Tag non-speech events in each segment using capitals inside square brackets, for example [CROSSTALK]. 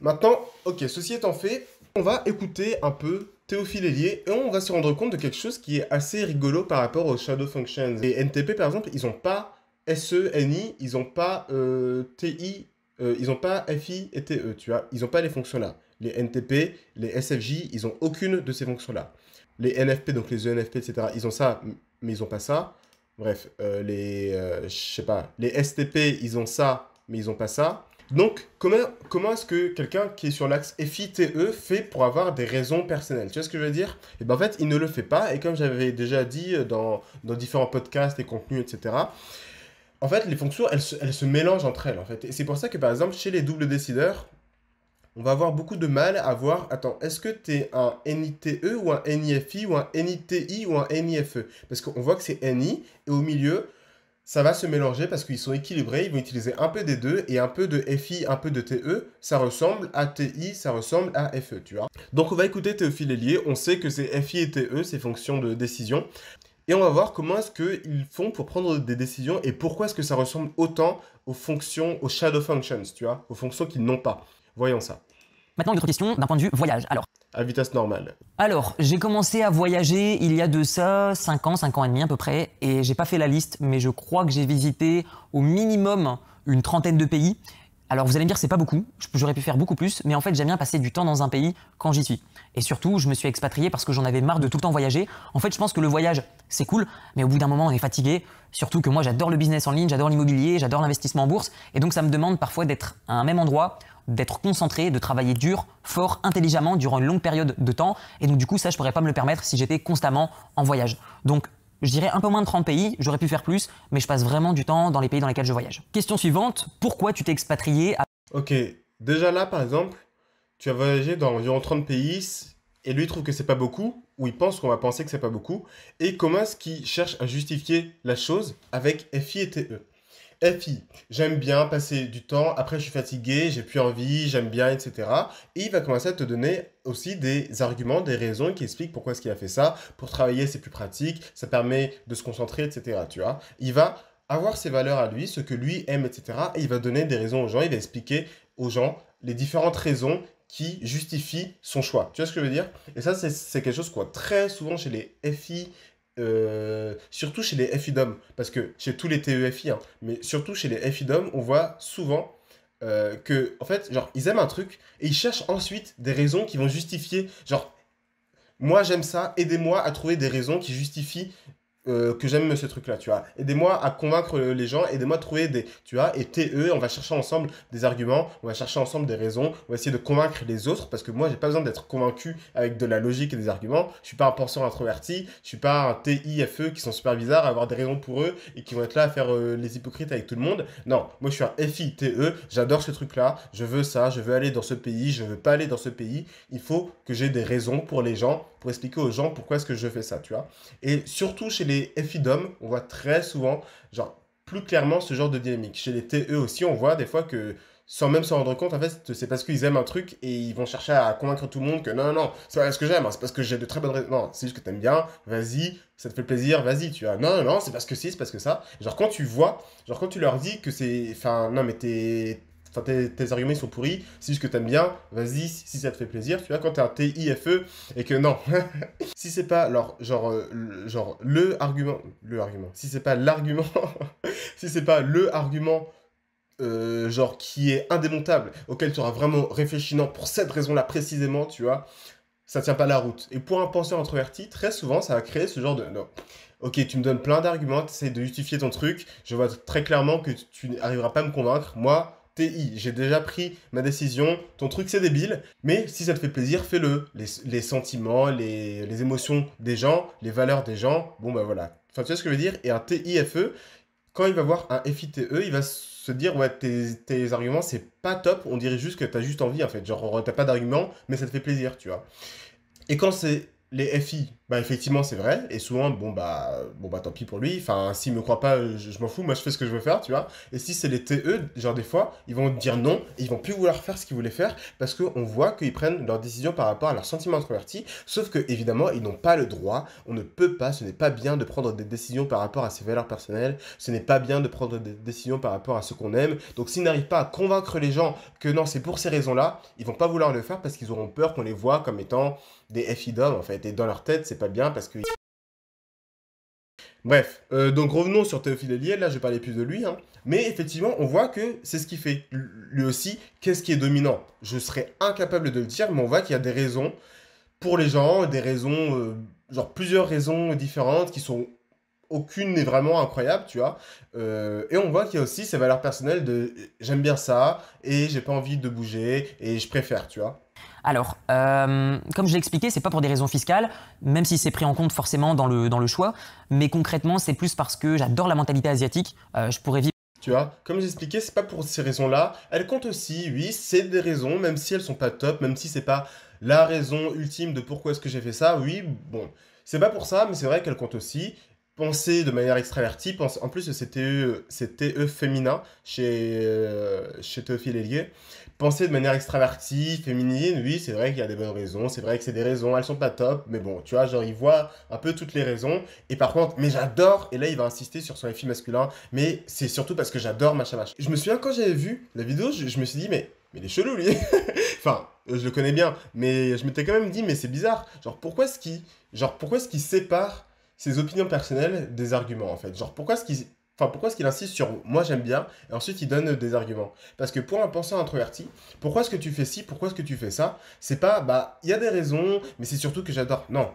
Maintenant, ok, ceci étant fait, on va écouter un peu Théophile Hélier et on va se rendre compte de quelque chose qui est assez rigolo par rapport aux Shadow Functions. Les NTP, par exemple, ils n'ont pas e ni ils n'ont pas euh, TI, euh, ils n'ont pas FI et TE, tu vois, ils n'ont pas les fonctions-là. Les NTP, les SFJ, ils n'ont aucune de ces fonctions-là. Les NFP, donc les ENFP, etc., ils ont ça, mais ils n'ont pas ça. Bref, euh, les, je sais pas, les STP, ils ont ça, mais ils n'ont pas ça. Donc, comment, comment est-ce que quelqu'un qui est sur l'axe FITE fait pour avoir des raisons personnelles Tu vois ce que je veux dire Et eh bien en fait, il ne le fait pas. Et comme j'avais déjà dit euh, dans, différents podcasts et contenus, etc., en fait, les fonctions, elles, se mélangent entre elles. En fait. Et c'est pour ça que, par exemple, chez les doubles décideurs, on va avoir beaucoup de mal à voir, attends, est-ce que tu es un NITE ou un NIFI ou un NITI ou un NIFE Parce qu'on voit que c'est NI et au milieu, ça va se mélanger parce qu'ils sont équilibrés, ils vont utiliser un peu des deux et un peu de FI, un peu de TE, ça ressemble à TI, ça ressemble à FE, tu vois. Donc on va écouter Théophile Hélier, on sait que c'est FI et TE, ces fonctions de décision, et on va voir comment est-ce qu'ils font pour prendre des décisions et pourquoi est-ce que ça ressemble autant aux fonctions, aux shadow functions, tu vois, aux fonctions qu'ils n'ont pas. Voyons ça. Maintenant, une autre question d'un point de vue voyage. Alors, à vitesse normale Alors, j'ai commencé à voyager il y a de ça 5 ans, 5 ans et demi à peu près, et j'ai pas fait la liste, mais je crois que j'ai visité au minimum une trentaine de pays. Alors vous allez me dire c'est pas beaucoup, j'aurais pu faire beaucoup plus, mais en fait j'aime bien passer du temps dans un pays quand j'y suis. Et surtout je me suis expatrié parce que j'en avais marre de tout le temps voyager. En fait je pense que le voyage c'est cool, mais au bout d'un moment on est fatigué, surtout que moi j'adore le business en ligne, j'adore l'immobilier, j'adore l'investissement en bourse, et donc ça me demande parfois d'être à un même endroit, d'être concentré, de travailler dur, fort, intelligemment durant une longue période de temps, et donc du coup ça je pourrais pas me le permettre si j'étais constamment en voyage. Donc je dirais un peu moins de 30 pays, j'aurais pu faire plus, mais je passe vraiment du temps dans les pays dans lesquels je voyage. Question suivante, pourquoi tu t'es expatrié à... Ok, déjà là par exemple, tu as voyagé dans environ 30 pays, et lui trouve que c'est pas beaucoup, ou il pense qu'on va penser que c'est pas beaucoup, et comment est-ce qu'il cherche à justifier la chose avec FI et TE eh, FI, j'aime bien passer du temps, après je suis fatigué, j'ai plus envie, j'aime bien, etc. Et il va commencer à te donner aussi des arguments, des raisons qui expliquent pourquoi est-ce qu'il a fait ça. Pour travailler, c'est plus pratique, ça permet de se concentrer, etc. Tu vois, il va avoir ses valeurs à lui, ce que lui aime, etc. Et il va donner des raisons aux gens, il va expliquer aux gens les différentes raisons qui justifient son choix. Tu vois ce que je veux dire Et ça, c'est quelque chose quoi très souvent chez les FI, euh, surtout chez les FIDOM, parce que chez tous les TEFI, hein, mais surtout chez les FIDOM, on voit souvent euh, que, en fait, genre, ils aiment un truc et ils cherchent ensuite des raisons qui vont justifier, genre, moi j'aime ça, aidez-moi à trouver des raisons qui justifient euh, que j'aime ce truc-là, tu vois. Aidez-moi à convaincre les gens, aidez-moi à trouver des, tu vois, et TE, on va chercher ensemble des arguments, on va chercher ensemble des raisons, on va essayer de convaincre les autres, parce que moi, j'ai pas besoin d'être convaincu avec de la logique et des arguments. Je suis pas un penseur introverti, je suis pas un TIFE qui sont super bizarres à avoir des raisons pour eux et qui vont être là à faire euh, les hypocrites avec tout le monde. Non, moi, je suis un FITE, j'adore ce truc-là, je veux ça, je veux aller dans ce pays, je veux pas aller dans ce pays. Il faut que j'ai des raisons pour les gens, pour expliquer aux gens pourquoi est-ce que je fais ça, tu vois. Et surtout chez les les FIDOM, on voit très souvent, genre, plus clairement ce genre de dynamique. Chez les TE aussi, on voit des fois que sans même s'en rendre compte, en fait, c'est parce qu'ils aiment un truc et ils vont chercher à convaincre tout le monde que non, non, non, c'est pas ce que j'aime, hein, c'est parce que j'ai de très bonnes raisons. Non, c'est juste que t'aimes bien, vas-y, ça te fait plaisir, vas-y, tu vois. Non, non, non, c'est parce que si, c'est parce que ça. Genre, quand tu vois, genre, quand tu leur dis que c'est. Enfin, non, mais t'es Enfin, tes, arguments arguments sont pourris, c'est juste que t'aimes bien, vas-y, si, ça te fait plaisir, tu vois, quand t'es un TIFE et que non, [LAUGHS] si c'est pas alors, genre, euh, genre le argument, le argument, si c'est pas l'argument, [LAUGHS] si c'est pas le argument euh, genre qui est indémontable, auquel tu auras vraiment réfléchi, pour cette raison-là précisément, tu vois, ça tient pas la route. Et pour un penseur introverti, très souvent, ça va créer ce genre de... Non. Ok, tu me donnes plein d'arguments, tu essaies de justifier ton truc, je vois très clairement que tu n'arriveras pas à me convaincre, moi, TI, j'ai déjà pris ma décision, ton truc c'est débile, mais si ça te fait plaisir, fais-le. Les, sentiments, les, émotions des gens, les valeurs des gens, bon ben voilà. Enfin, tu vois ce que je veux dire Et un TIFE, quand il va voir un FITE, il va se dire ouais tes, tes arguments c'est pas top, on dirait juste que t'as juste envie en fait, genre t'as pas d'arguments mais ça te fait plaisir, tu vois. Et quand c'est les FI, bah effectivement c'est vrai, et souvent bon bah bon bah tant pis pour lui, enfin s'il me croit pas, euh, je, m'en fous, moi je fais ce que je veux faire, tu vois. Et si c'est les TE, genre des fois, ils vont dire non, et ils vont plus vouloir faire ce qu'ils voulaient faire, parce qu'on voit qu'ils prennent leurs décisions par rapport à leurs sentiments introverti. sauf que évidemment ils n'ont pas le droit, on ne peut pas, ce n'est pas bien de prendre des décisions par rapport à ses valeurs personnelles, ce n'est pas bien de prendre des décisions par rapport à ce qu'on aime, donc s'ils n'arrivent pas à convaincre les gens que non c'est pour ces raisons-là, ils vont pas vouloir le faire parce qu'ils auront peur qu'on les voit comme étant des FI en fait. Et dans leur tête, c'est pas bien parce que... Bref, euh, donc revenons sur Théophile Eliel, là je parlais plus de lui, hein. mais effectivement on voit que c'est ce qui fait. Lui aussi, qu'est-ce qui est dominant Je serais incapable de le dire, mais on voit qu'il y a des raisons pour les gens, des raisons, euh, genre plusieurs raisons différentes qui sont aucune n'est vraiment incroyable, tu vois. Euh, et on voit qu'il y a aussi ces valeurs personnelles de j'aime bien ça et j'ai pas envie de bouger et je préfère, tu vois. Alors, euh, comme je l'ai expliqué, c'est pas pour des raisons fiscales, même si c'est pris en compte forcément dans le, dans le choix, mais concrètement, c'est plus parce que j'adore la mentalité asiatique. Euh, je pourrais vivre. Tu vois, comme expliqué, c'est pas pour ces raisons-là. Elles comptent aussi, oui, c'est des raisons, même si elles sont pas top, même si c'est pas la raison ultime de pourquoi est-ce que j'ai fait ça. Oui, bon, c'est pas pour ça, mais c'est vrai qu'elles comptent aussi penser de manière extravertie. Pense... En plus, c'était c'était e, e féminin chez, euh, chez Théophile Elie. Penser de manière extravertie, féminine, oui, c'est vrai qu'il y a des bonnes raisons, c'est vrai que c'est des raisons, elles sont pas top, mais bon, tu vois, genre, il voit un peu toutes les raisons. Et par contre, mais j'adore, et là, il va insister sur son effet masculin, mais c'est surtout parce que j'adore machin machin. Je me souviens quand j'avais vu la vidéo, je, me suis dit, mais mais il est chelou lui. [LAUGHS] enfin, je le connais bien, mais je m'étais quand même dit mais c'est bizarre. Genre pourquoi ce qui genre pourquoi est-ce qu'il sépare ses opinions personnelles des arguments, en fait. Genre, pourquoi est-ce qu'il Enfin, ce insiste sur moi j'aime bien et ensuite il donne des arguments Parce que pour un penseur introverti, pourquoi est-ce que tu fais ci, pourquoi est-ce que tu fais ça C'est pas bah il y a des raisons, mais c'est surtout que j'adore. Non,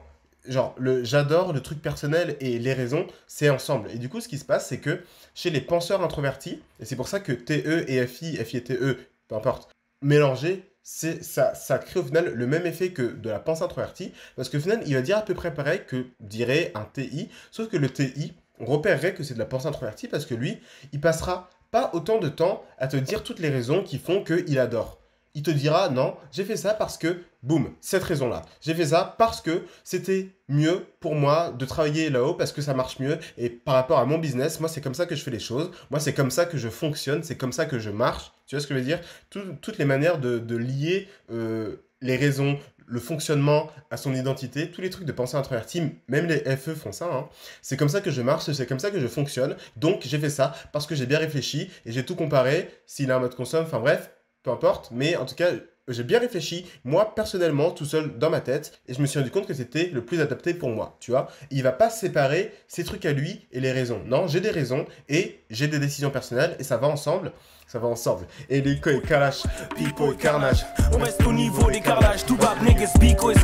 genre le j'adore le truc personnel et les raisons, c'est ensemble. Et du coup, ce qui se passe, c'est que chez les penseurs introvertis, et c'est pour ça que TE et FI, FI et TE, peu importe, mélangés, c'est ça, ça crée au final le même effet que de la pensée introvertie, parce que final, il va dire à peu près pareil que dirait un TI, sauf que le TI repérerait que c'est de la pensée introvertie, parce que lui, il passera pas autant de temps à te dire toutes les raisons qui font qu'il adore. Il te dira non, j'ai fait ça parce que, boum, cette raison-là. J'ai fait ça parce que c'était mieux pour moi de travailler là-haut parce que ça marche mieux et par rapport à mon business, moi c'est comme ça que je fais les choses, moi c'est comme ça que je fonctionne, c'est comme ça que je marche tu vois ce que je veux dire Toutes les manières de, lier euh, les raisons, le fonctionnement à son identité, tous les trucs de pensée team, même les FE font ça. Hein. C'est comme ça que je marche, c'est comme ça que je fonctionne. Donc j'ai fait ça parce que j'ai bien réfléchi et j'ai tout comparé. S'il a un mode consomme, enfin bref, peu importe. Mais en tout cas, j'ai bien réfléchi, moi personnellement, tout seul dans ma tête, et je me suis rendu compte que c'était le plus adapté pour moi, tu vois. Il va pas séparer ses trucs à lui et les raisons. Non, j'ai des raisons et j'ai des décisions personnelles et ça va ensemble. Ça va ensemble. Et les et les Pipo et Carnage. On reste au niveau des carnages, tout bas, Pico et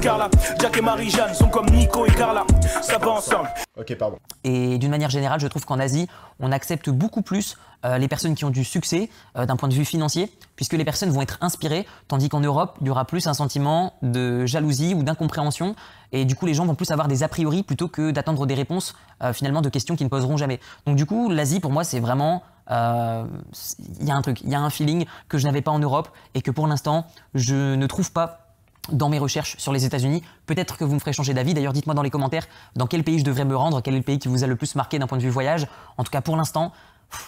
Jack et Marie-Jeanne sont comme Nico et Carla. Ça va ensemble. Et d'une manière générale, je trouve qu'en Asie, on accepte beaucoup plus euh, les personnes qui ont du succès euh, d'un point de vue financier, puisque les personnes vont être inspirées, tandis qu'en Europe, il y aura plus un sentiment de jalousie ou d'incompréhension, et du coup, les gens vont plus avoir des a priori plutôt que d'attendre des réponses euh, finalement de questions qu'ils ne poseront jamais. Donc du coup, l'Asie, pour moi, c'est vraiment il y a un truc, il y a un feeling que je n'avais pas en Europe et que pour l'instant, je ne trouve pas dans mes recherches sur les États-Unis. Peut-être que vous me ferez changer d'avis. D'ailleurs, dites-moi dans les commentaires dans quel pays je devrais me rendre, quel est le pays qui vous a le plus marqué d'un point de vue voyage. En tout cas, pour l'instant,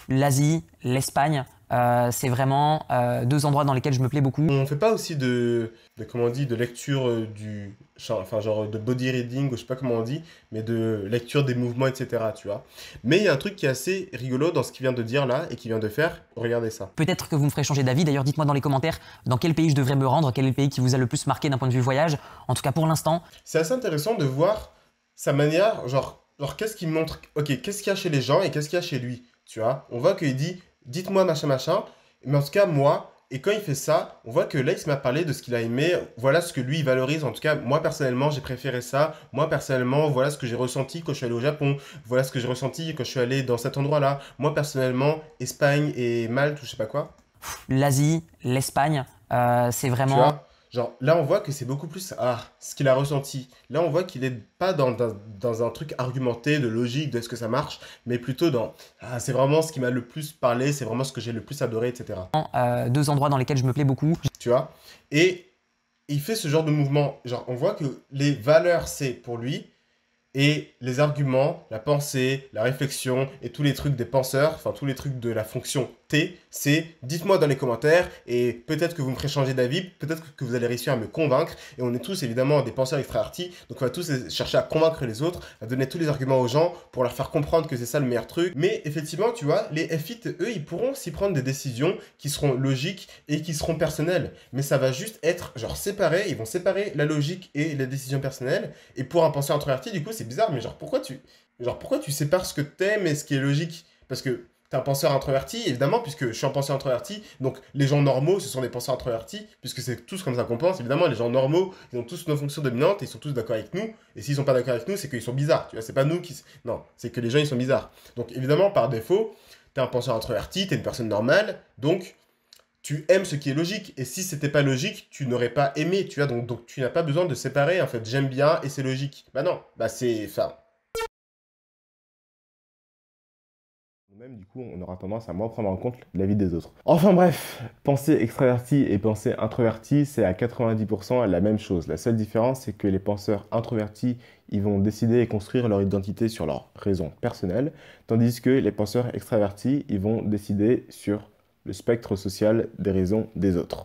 l'Asie, l'Espagne, euh, c'est vraiment euh, deux endroits dans lesquels je me plais beaucoup. On fait pas aussi de, comment on dit, de lecture euh, du, enfin genre de body reading ou je sais pas comment on dit, mais de lecture des mouvements, etc. Tu vois. Mais il y a un truc qui est assez rigolo dans ce qu'il vient de dire là et qui vient de faire. Regardez ça. Peut-être que vous me ferez changer d'avis. D'ailleurs, dites-moi dans les commentaires dans quel pays je devrais me rendre, quel est le pays qui vous a le plus marqué d'un point de vue voyage. En tout cas, pour l'instant. C'est assez intéressant de voir sa manière, genre, genre qu'est-ce qu'il montre. Ok, qu'est-ce qu'il y a chez les gens et qu'est-ce qu'il y a chez lui. Tu vois. On voit qu'il dit dites-moi machin machin. Mais en tout cas, moi, et quand il fait ça, on voit que Lex m'a parlé de ce qu'il a aimé. Voilà ce que lui il valorise. En tout cas, moi personnellement, j'ai préféré ça. Moi personnellement, voilà ce que j'ai ressenti quand je suis allé au Japon. Voilà ce que j'ai ressenti quand je suis allé dans cet endroit-là. Moi personnellement, Espagne et Malte ou je sais pas quoi. L'Asie, l'Espagne, euh, c'est vraiment Genre, là, on voit que c'est beaucoup plus ah, ce qu'il a ressenti. Là, on voit qu'il n'est pas dans, un truc argumenté, de logique, de ce que ça marche, mais plutôt dans ah, c'est vraiment ce qui m'a le plus parlé, c'est vraiment ce que j'ai le plus adoré, etc. Euh, deux endroits dans lesquels je me plais beaucoup. Tu vois Et il fait ce genre de mouvement. Genre, on voit que les valeurs, c'est pour lui, et les arguments, la pensée, la réflexion, et tous les trucs des penseurs, enfin, tous les trucs de la fonction c'est dites-moi dans les commentaires et peut-être que vous me ferez changer d'avis, peut-être que vous allez réussir à me convaincre. Et on est tous évidemment des penseurs extravertis, donc on va tous chercher à convaincre les autres, à donner tous les arguments aux gens pour leur faire comprendre que c'est ça le meilleur truc. Mais effectivement, tu vois, les FIT, eux, ils pourront s'y prendre des décisions qui seront logiques et qui seront personnelles. Mais ça va juste être genre séparé, ils vont séparer la logique et la décision personnelle. Et pour un penseur introverti, du coup, c'est bizarre, mais genre pourquoi tu, genre pourquoi tu sépares ce que t'aimes et ce qui est logique Parce que t'es un penseur introverti, évidemment, puisque je suis un penseur introverti, donc les gens normaux, ce sont des penseurs introvertis, puisque c'est tous comme ça qu'on pense, évidemment, les gens normaux, ils ont tous nos fonctions dominantes, ils sont tous d'accord avec nous, et s'ils sont pas d'accord avec nous, c'est qu'ils sont bizarres, tu vois, c'est pas nous qui... Non, c'est que les gens, ils sont bizarres. Donc évidemment, par défaut, t'es un penseur introverti, t'es une personne normale, donc tu aimes ce qui est logique. Et si c'était pas logique, tu n'aurais pas aimé. Tu vois, donc, donc tu n'as pas besoin de séparer en fait. J'aime bien et c'est logique. Bah non, bah c'est, enfin, du coup, on aura tendance à moins prendre en compte la vie des autres. Enfin bref, penser extravertie et penser introverti, c'est à 90% la même chose. La seule différence, c'est que les penseurs introvertis, ils vont décider et construire leur identité sur leurs raisons personnelles, tandis que les penseurs extravertis, ils vont décider sur le spectre social des raisons des autres.